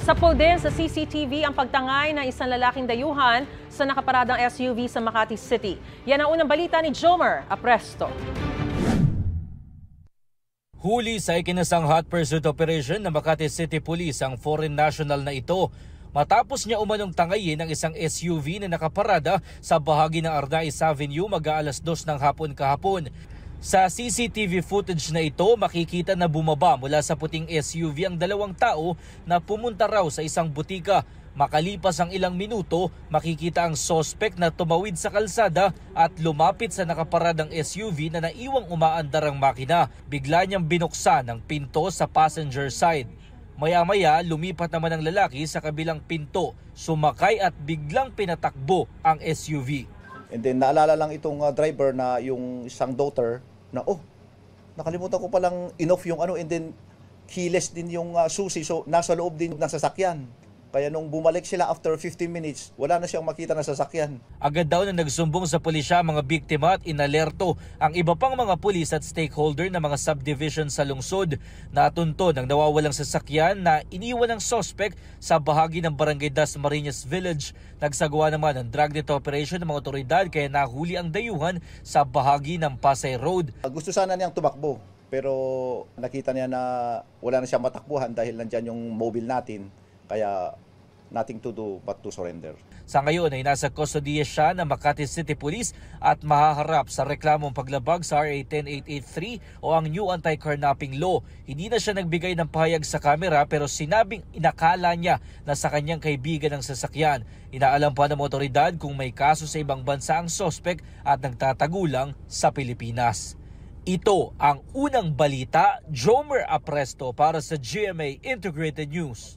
Sapol din sa CCTV ang pagtangay ng isang lalaking dayuhan sa nakaparadang SUV sa Makati City. Yan ang unang balita ni Jomer Apresto. Huli sa ikinasang hot pursuit operation ng Makati City Police ang foreign national na ito matapos niya umanong tangayin ang isang SUV na nakaparada sa bahagi ng Arnaiz Avenue mag-aalas 2 ng hapon kahapon. Sa CCTV footage na ito, makikita na bumaba mula sa puting SUV ang dalawang tao na pumunta raw sa isang butika. Makalipas ang ilang minuto, makikita ang sospek na tumawid sa kalsada at lumapit sa nakaparadang SUV na naiwang umaandar ang makina. Bigla niyang binuksan ang pinto sa passenger side. Maya-maya, lumipat naman ang lalaki sa kabilang pinto, sumakay at biglang pinatakbo ang SUV. And then naalala lang itong uh, driver na yung isang daughter na, oh, nakalimutan ko palang in-off yung ano and then keyless din yung uh, susi so nasa loob din ng sasakyan. Kaya nung bumalik sila after 15 minutes, wala na siyang makita na sasakyan. Agad daw na nagsumbong sa pulisya ang mga biktima at inalerto ang iba pang mga pulis at stakeholder ng mga subdivision sa lungsod na tunto ng nawawalang sasakyan na iniwan ng sospek sa bahagi ng barangay Dasmariñas Village. Nagsagawa naman ng drug dragnet operation ng mga otoridad kaya nahuli ang dayuhan sa bahagi ng Pasay Road. Ah, gusto sana niyang tumakbo pero nakita niya na wala na siyang matakbuhan dahil nandyan yung mobile natin. Kaya nothing to do but to surrender. Sa ngayon ay nasa custody siya ng Makati City Police at mahaharap sa reklamong paglabag sa RA 10883 o ang New Anti-Carnapping Law. Hindi na siya nagbigay ng pahayag sa kamera pero sinabing inakala niya na sa kanyang kaibigan ang sasakyan. Inaalam pa ng otoridad kung may kaso sa ibang bansa ang sospek at nagtatagulang sa Pilipinas. Ito ang unang balita, Jomer Apresto para sa GMA Integrated News.